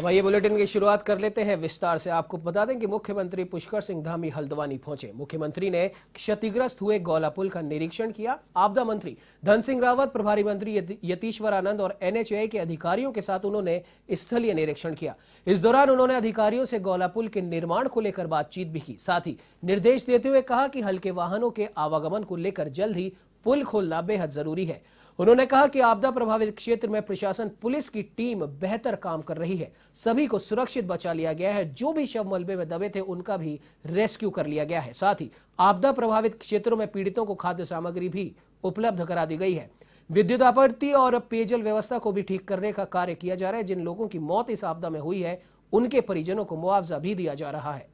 अब आइए बुलेटिन की शुरुआत कर लेते हैं विस्तार से आपको बता दें कि मुख्यमंत्री पुष्कर सिंह धामी हल्द्वानी पहुंचे मुख्यमंत्री ने क्षतिग्रस्त हुए गौला पुल का निरीक्षण किया आपदा मंत्री धन सिंह रावत प्रभारी मंत्री यतीश्वर आनंद और एनएचए के अधिकारियों के साथ उन्होंने स्थलीय निरीक्षण किया इस दौरान उन्होंने अधिकारियों से गौला पुल के निर्माण को लेकर बातचीत भी की साथ ही निर्देश देते हुए कहा कि हल्के वाहनों के आवागमन को लेकर जल्द ही पुल खोलना बेहद जरूरी है उन्होंने कहा कि आपदा प्रभावित क्षेत्र में प्रशासन पुलिस की टीम बेहतर काम कर रही है सभी को सुरक्षित बचा लिया गया है जो भी शव मलबे में दबे थे उनका भी रेस्क्यू कर लिया गया है साथ ही आपदा प्रभावित क्षेत्रों में पीड़ितों को खाद्य सामग्री भी उपलब्ध करा दी गई है विद्युत आपूर्ति और पेयजल व्यवस्था को भी ठीक करने का कार्य किया जा रहा है जिन लोगों की मौत इस आपदा में हुई है उनके परिजनों को मुआवजा भी दिया जा रहा है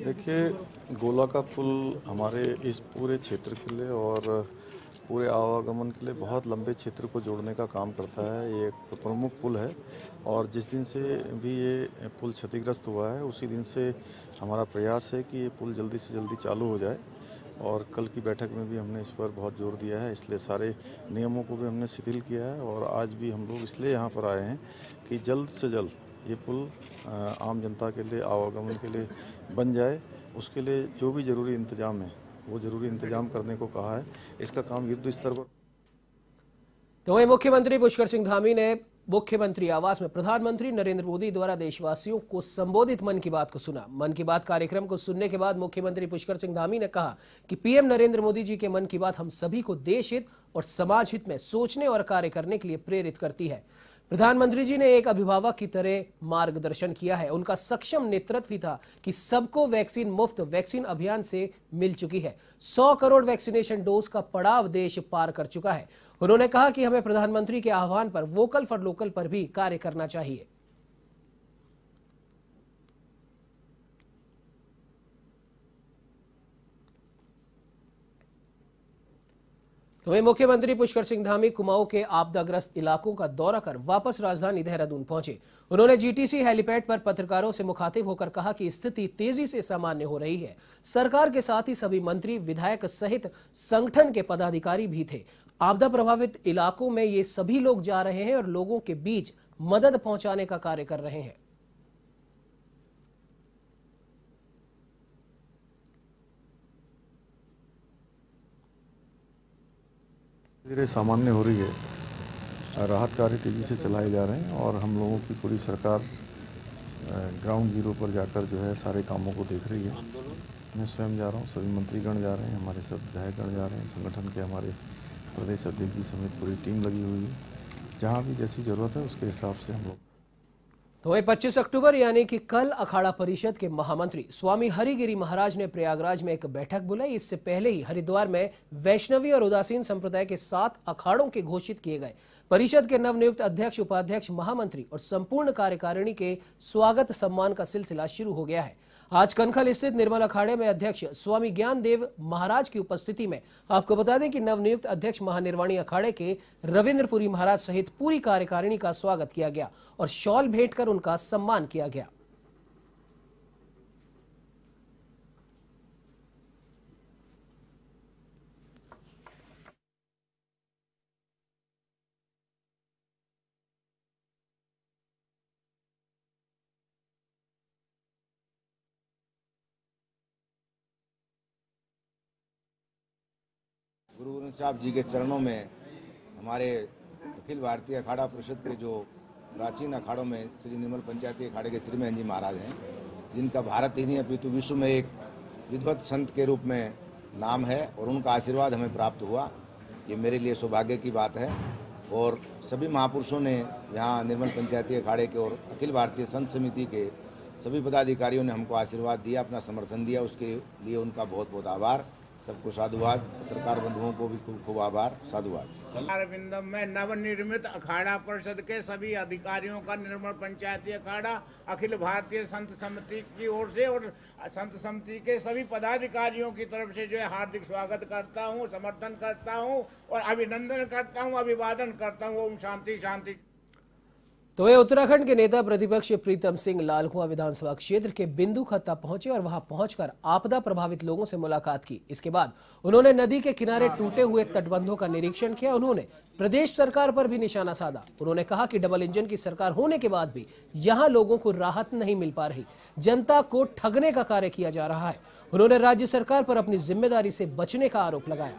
देखिए गोला का पुल हमारे इस पूरे क्षेत्र के लिए और पूरे आवागमन के लिए बहुत लंबे क्षेत्र को जोड़ने का काम करता है ये एक प्रमुख पुल है और जिस दिन से भी ये पुल क्षतिग्रस्त हुआ है उसी दिन से हमारा प्रयास है कि ये पुल जल्दी से जल्दी चालू हो जाए और कल की बैठक में भी हमने इस पर बहुत जोर दिया है इसलिए सारे नियमों को भी हमने शिथिल किया है और आज भी हम लोग इसलिए यहाँ पर आए हैं कि जल्द से जल्द ये पुल आम जनता के लिए आवागमन के लिए बन जाए उसके लिए जो भी ज़रूरी इंतजाम है वो ज़रूरी इंतजाम करने को कहा है इसका काम युद्ध स्तर पर तो वही मुख्यमंत्री पुष्कर सिंह धामी ने मुख्यमंत्री आवास में प्रधानमंत्री नरेंद्र मोदी द्वारा देशवासियों को संबोधित मन की बात को सुना मन की बात कार्यक्रम को सुनने के बाद मुख्यमंत्री पुष्कर सिंह धामी ने कहा कि पीएम नरेंद्र मोदी जी के मन की बात हम सभी को देश हित और समाज हित में सोचने और कार्य करने के लिए प्रेरित करती है प्रधानमंत्री जी ने एक अभिभावक की तरह मार्गदर्शन किया है उनका सक्षम नेतृत्व ही था कि सबको वैक्सीन मुफ्त वैक्सीन अभियान से मिल चुकी है 100 करोड़ वैक्सीनेशन डोज का पड़ाव देश पार कर चुका है उन्होंने कहा कि हमें प्रधानमंत्री के आह्वान पर वोकल फॉर लोकल पर भी कार्य करना चाहिए तो वहीं मुख्यमंत्री पुष्कर सिंह धामी कुमाऊं के आपदाग्रस्त इलाकों का दौरा कर वापस राजधानी देहरादून पहुंचे उन्होंने जीटीसी हेलीपैड पर पत्रकारों से मुखातिब होकर कहा कि स्थिति तेजी से सामान्य हो रही है सरकार के साथ ही सभी मंत्री विधायक सहित संगठन के पदाधिकारी भी थे आपदा प्रभावित इलाकों में ये सभी लोग जा रहे हैं और लोगों के बीच मदद पहुंचाने का कार्य कर रहे हैं धीरे सामान्य हो रही है राहत कार्य तेज़ी से चलाए जा रहे हैं और हम लोगों की पूरी सरकार ग्राउंड जीरो पर जाकर जो है सारे कामों को देख रही है मैं स्वयं जा रहा हूँ सभी मंत्रीगण जा रहे हैं हमारे सब विधायकगण जा रहे हैं संगठन के हमारे प्रदेश अध्यक्ष जी समेत पूरी टीम लगी हुई है जहाँ भी जैसी ज़रूरत है उसके हिसाब से हम लोग तो वहीं 25 अक्टूबर यानी कि कल अखाड़ा परिषद के महामंत्री स्वामी हरिगिरी महाराज ने प्रयागराज में एक बैठक बुलाई इससे पहले ही हरिद्वार में वैष्णवी और उदासीन संप्रदाय के सात अखाड़ों के घोषित किए गए परिषद के नवनियुक्त अध्यक्ष उपाध्यक्ष महामंत्री और संपूर्ण कार्यकारिणी के स्वागत सम्मान का सिलसिला शुरू हो गया है आज कनखल स्थित निर्मल अखाड़े में अध्यक्ष स्वामी ज्ञान देव महाराज की उपस्थिति में आपको बता दें कि नवनियुक्त अध्यक्ष महानिर्वाणी अखाड़े के रविन्द्रपुरी महाराज सहित पूरी कार्यकारिणी का स्वागत किया गया और शॉल भेंट कर उनका सम्मान किया गया गुरु ग्रंथ साहब जी के चरणों में हमारे अखिल भारतीय अखाड़ा परिषद के जो प्राचीन अखाड़ों में श्री निर्मल पंचायती अखाड़े के श्री महन जी महाराज हैं जिनका भारत ही नहीं अपितु तो विश्व में एक विद्वत संत के रूप में नाम है और उनका आशीर्वाद हमें प्राप्त हुआ ये मेरे लिए सौभाग्य की बात है और सभी महापुरुषों ने यहाँ निर्मल पंचायती अखाड़े के और अखिल भारतीय संत समिति के सभी पदाधिकारियों ने हमको आशीर्वाद दिया अपना समर्थन दिया उसके लिए उनका बहुत बहुत आभार सबको साधुवाद पत्रकार बंधुओं को भी खूब खूब आभार साधुवाद अरविंदम में नवनिर्मित अखाड़ा परिषद के सभी अधिकारियों का निर्मल पंचायती अखाड़ा अखिल भारतीय संत समिति की ओर से और संत समिति के सभी पदाधिकारियों की तरफ से जो है हार्दिक स्वागत करता हूँ समर्थन करता हूँ और अभिनंदन करता हूँ अभिवादन करता हूँ ओम शांति शांति तो वे उत्तराखंड के नेता प्रतिपक्ष प्रीतम सिंह लालकुआ विधानसभा क्षेत्र के बिंदु खत्ता पहुंचे और वहां पहुंचकर आपदा प्रभावित लोगों से मुलाकात की इसके बाद उन्होंने नदी के किनारे टूटे हुए तटबंधों का निरीक्षण किया उन्होंने प्रदेश सरकार पर भी निशाना साधा उन्होंने कहा कि डबल इंजन की सरकार होने के बाद भी यहाँ लोगों को राहत नहीं मिल पा रही जनता को ठगने का कार्य किया जा रहा है उन्होंने राज्य सरकार पर अपनी जिम्मेदारी से बचने का आरोप लगाया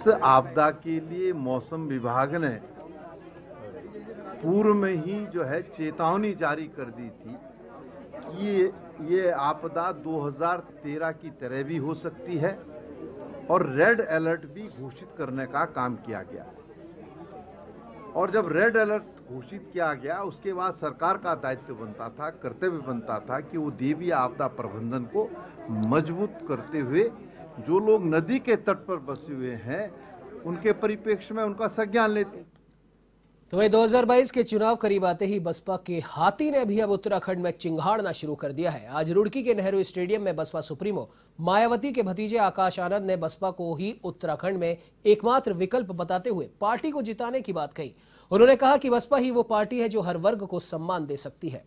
इस आपदा के लिए मौसम विभाग ने पूर्व में ही जो है चेतावनी जारी कर दी थी कि ये ये आपदा 2013 की तरह भी हो सकती है और रेड अलर्ट भी घोषित करने का काम किया गया और जब रेड अलर्ट घोषित किया गया उसके बाद सरकार का दायित्व बनता था कर्तव्य बनता था कि वो देवी आपदा प्रबंधन को मजबूत करते हुए जो लोग नदी के तट पर बसे हुए हैं उनके परिप्रेक्ष्य में उनका संज्ञान लेते तो वही 2022 के चुनाव करीब आते ही बसपा के हाथी ने भी अब उत्तराखंड में चिंगाड़ना शुरू कर दिया है आज रुड़की के नेहरू स्टेडियम में बसपा सुप्रीमो मायावती के भतीजे आकाश आनंद ने बसपा को ही उत्तराखंड में एकमात्र विकल्प बताते हुए पार्टी को जिताने की बात कही उन्होंने कहा कि बसपा ही वो पार्टी है जो हर वर्ग को सम्मान दे सकती है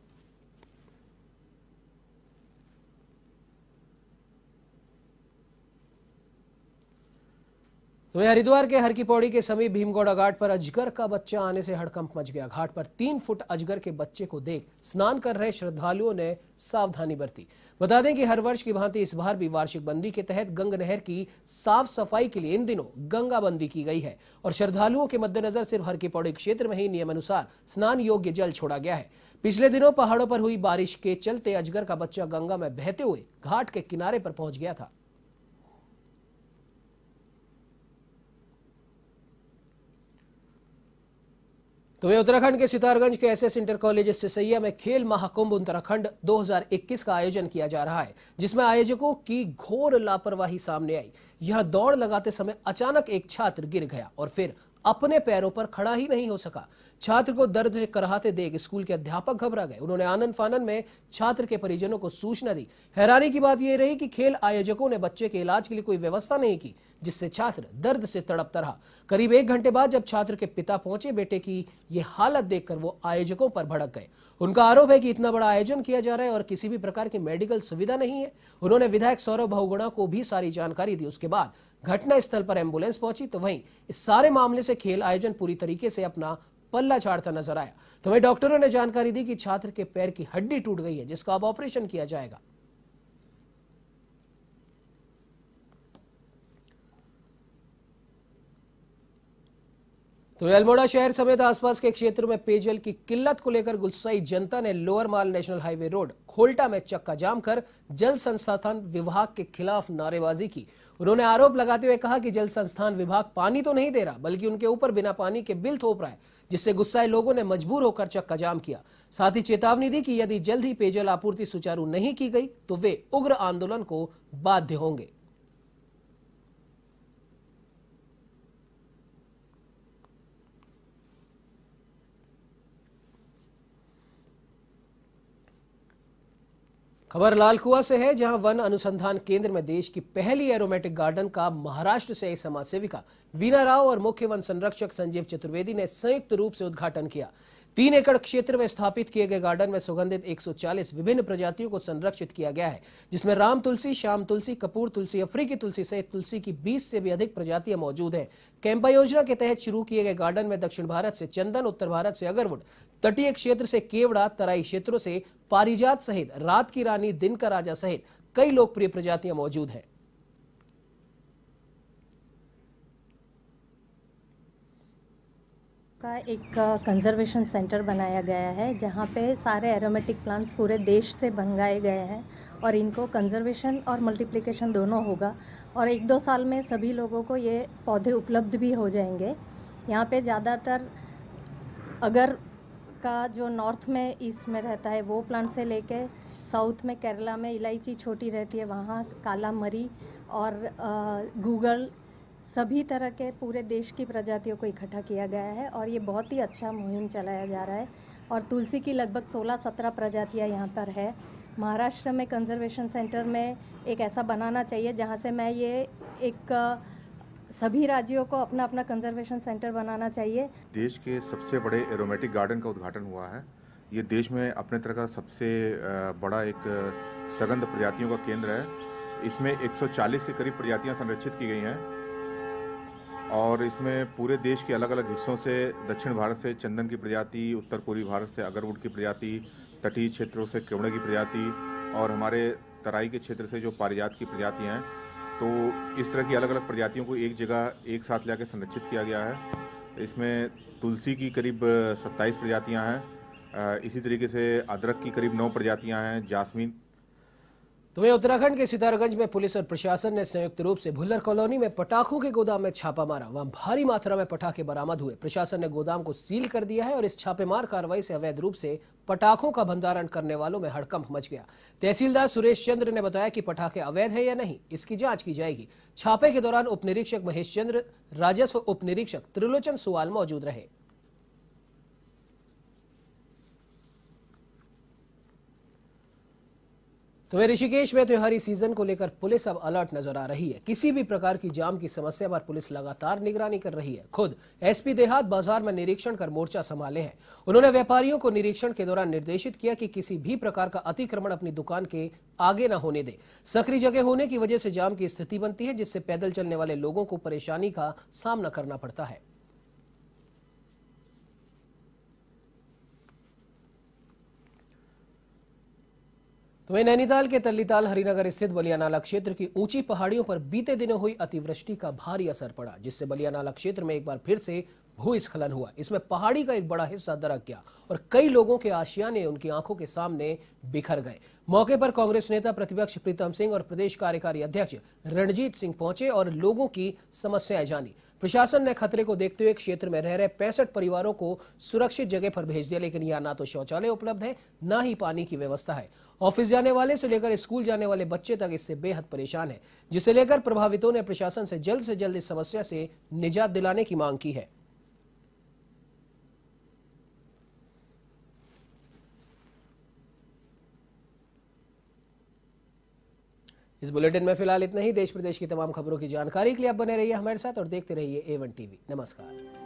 वही तो हरिद्वार के हरकी पौड़ी के समीप भीमगौड़ा घाट पर अजगर का बच्चा आने से हड़कंप मच गया घाट पर तीन फुट अजगर के बच्चे को देख स्नान कर रहे श्रद्धालुओं ने सावधानी बरती बता दें कि हर वर्ष की भांति इस बार भी वार्षिक बंदी के तहत गंग नहर की साफ सफाई के लिए इन दिनों गंगा बंदी की गई है और श्रद्धालुओं के मद्देनजर सिर्फ हरकी पौड़ी क्षेत्र में ही नियमानुसार स्नान योग्य जल छोड़ा गया है पिछले दिनों पहाड़ों पर हुई बारिश के चलते अजगर का बच्चा गंगा में बहते हुए घाट के किनारे पर पहुंच गया था तो वहीं उत्तराखंड के सितारगंज के एसएस इंटर कॉलेज सिसैया में खेल महाकुंभ उत्तराखंड 2021 का आयोजन किया जा रहा है जिसमें आयोजकों की घोर लापरवाही सामने आई यह दौड़ लगाते समय अचानक एक छात्र गिर गया और फिर अपने पैरों पर खड़ा ही नहीं हो सका छात्र को दर्द से कराहते देख स्कूल के अध्यापक घबरा गए उन्होंने आनंद फानन में छात्र के परिजनों को सूचना दी हैरानी की बात यह रही कि खेल आयोजकों ने बच्चे के इलाज के लिए कोई व्यवस्था नहीं की जिससे छात्र दर्द से तड़पता रहा करीब एक घंटे बाद जब छात्र के पिता पहुंचे बेटे की ये हालत देखकर वो आयोजकों पर भड़क गए उनका आरोप है कि इतना बड़ा आयोजन किया जा रहा है और किसी भी प्रकार की मेडिकल सुविधा नहीं है उन्होंने विधायक सौरभ बहुगुणा को भी सारी जानकारी दी उसके बाद घटना स्थल पर एम्बुलेंस पहुंची तो वहीं इस सारे मामले से खेल आयोजन पूरी तरीके से अपना पल्ला छाड़ता नजर आया तो वही डॉक्टरों ने जानकारी दी कि छात्र के पैर की हड्डी टूट गई है जिसका अब ऑपरेशन किया जाएगा तो अल्मोड़ा शहर समेत आसपास के क्षेत्र में पेयजल की किल्लत को लेकर गुस्साई जनता ने lower mall national highway road Kholta में चक्का जाम कर जल संसाधन विभाग के खिलाफ नारेबाजी की उन्होंने आरोप लगाते हुए कहा कि जल संस्थान विभाग पानी तो नहीं दे रहा बल्कि उनके ऊपर बिना पानी के बिल थोप रहा है जिससे गुस्साए लोगों ने मजबूर होकर चक्का जाम किया साथ ही चेतावनी दी कि यदि जल्द ही पेयजल आपूर्ति सुचारू नहीं की गई तो वे उग्र आंदोलन को बाध्य होंगे खबर लालकुआ से है जहां वन अनुसंधान केंद्र में देश की पहली एरोमेटिक गार्डन का महाराष्ट्र से समाज सेविका वीना राव और मुख्य वन संरक्षक संजीव चतुर्वेदी ने संयुक्त रूप से उद्घाटन किया तीन एकड़ क्षेत्र में स्थापित किए गए गार्डन में सुगंधित 140 विभिन्न प्रजातियों को संरक्षित किया गया है जिसमें राम तुलसी श्याम तुलसी कपूर तुलसी अफ्रीकी तुलसी सहित तुलसी की 20 से भी अधिक प्रजातियां मौजूद हैं कैंपा योजना के तहत शुरू किए गए गार्डन में दक्षिण भारत से चंदन उत्तर भारत से अगरवुड तटीय क्षेत्र से केवड़ा तराई क्षेत्रों से पारिजात सहित रात की रानी दिन का राजा सहित कई लोकप्रिय प्रजातियां मौजूद हैं का एक कंजर्वेशन सेंटर बनाया गया है जहाँ पे सारे एरोमेटिक प्लांट्स पूरे देश से मंगाए गए हैं और इनको कंजर्वेशन और मल्टीप्लिकेशन दोनों होगा और एक दो साल में सभी लोगों को ये पौधे उपलब्ध भी हो जाएंगे यहाँ पे ज़्यादातर अगर का जो नॉर्थ में ईस्ट में रहता है वो प्लांट से लेके साउथ में केरला में इलायची छोटी रहती है वहाँ काला मरी और गूगल सभी तरह के पूरे देश की प्रजातियों को इकट्ठा किया गया है और ये बहुत ही अच्छा मुहिम चलाया जा रहा है और तुलसी की लगभग 16-17 प्रजातियाँ यहाँ पर है महाराष्ट्र में कंजर्वेशन सेंटर में एक ऐसा बनाना चाहिए जहाँ से मैं ये एक सभी राज्यों को अपना अपना कंजर्वेशन सेंटर बनाना चाहिए देश के सबसे बड़े एरोमेटिक गार्डन का उद्घाटन हुआ है ये देश में अपने तरह का सबसे बड़ा एक सगंध प्रजातियों का केंद्र है इसमें 140 के करीब प्रजातियां संरक्षित की गई हैं और इसमें पूरे देश के अलग अलग हिस्सों से दक्षिण भारत से चंदन की प्रजाति उत्तर पूर्वी भारत से अगरवुड की प्रजाति तटीय क्षेत्रों से केवड़े की प्रजाति और हमारे तराई के क्षेत्र से जो पारिजात की प्रजातियाँ हैं तो इस तरह की अलग अलग प्रजातियों को एक जगह एक साथ लाकर संरक्षित किया गया है इसमें तुलसी की करीब 27 प्रजातियां हैं इसी तरीके से अदरक की करीब नौ प्रजातियां हैं जासमीन तो वहीं उत्तराखंड के सितारगंज में पुलिस और प्रशासन ने संयुक्त रूप से भुल्लर कॉलोनी में पटाखों के गोदाम में छापा मारा वहां भारी मात्रा में पटाखे बरामद हुए प्रशासन ने गोदाम को सील कर दिया है और इस छापेमार कार्रवाई से अवैध रूप से पटाखों का भंडारण करने वालों में हड़कंप मच गया तहसीलदार सुरेश चंद्र ने बताया कि पटाखे अवैध है या नहीं इसकी जाँच की जाएगी छापे के दौरान उप निरीक्षक महेश चंद्र राजस्व उप निरीक्षक त्रिलोचन सुवाल मौजूद रहे तो वे ऋषिकेश में त्योहारी सीजन को लेकर पुलिस अब अलर्ट नजर आ रही है किसी भी प्रकार की जाम की समस्या पर पुलिस लगातार निगरानी कर रही है खुद एसपी देहात बाजार में निरीक्षण कर मोर्चा संभाले हैं उन्होंने व्यापारियों को निरीक्षण के दौरान निर्देशित किया कि किसी भी प्रकार का अतिक्रमण अपनी दुकान के आगे न होने दे सक्रिय जगह होने की वजह से जाम की स्थिति बनती है जिससे पैदल चलने वाले लोगों को परेशानी का सामना करना पड़ता है तो वही नैनीताल के तल्लीताल हरिनगर स्थित बलियानाला क्षेत्र की ऊंची पहाड़ियों पर बीते दिनों हुई अतिवृष्टि का भारी असर पड़ा जिससे बलियानाला क्षेत्र में एक बार फिर से भूस्खलन हुआ इसमें पहाड़ी का एक बड़ा हिस्सा दरक गया और कई लोगों के आशियाने उनकी आंखों के सामने बिखर गए मौके पर कांग्रेस नेता प्रतिपक्ष प्रीतम सिंह और प्रदेश कार्यकारी अध्यक्ष रणजीत सिंह पहुंचे और लोगों की समस्याएं जानी प्रशासन ने खतरे को देखते हुए क्षेत्र में रह रहे पैंसठ परिवारों को सुरक्षित जगह पर भेज दिया लेकिन यहाँ ना तो शौचालय उपलब्ध है न ही पानी की व्यवस्था है ऑफिस जाने वाले से लेकर स्कूल जाने वाले बच्चे तक इससे बेहद परेशान है जिसे लेकर प्रभावितों ने प्रशासन से जल्द से जल्द इस समस्या से निजात दिलाने की मांग की है इस बुलेटिन में फिलहाल इतना ही देश प्रदेश की तमाम खबरों की जानकारी के लिए आप बने रहिए हमारे साथ और देखते रहिए ए वन टीवी नमस्कार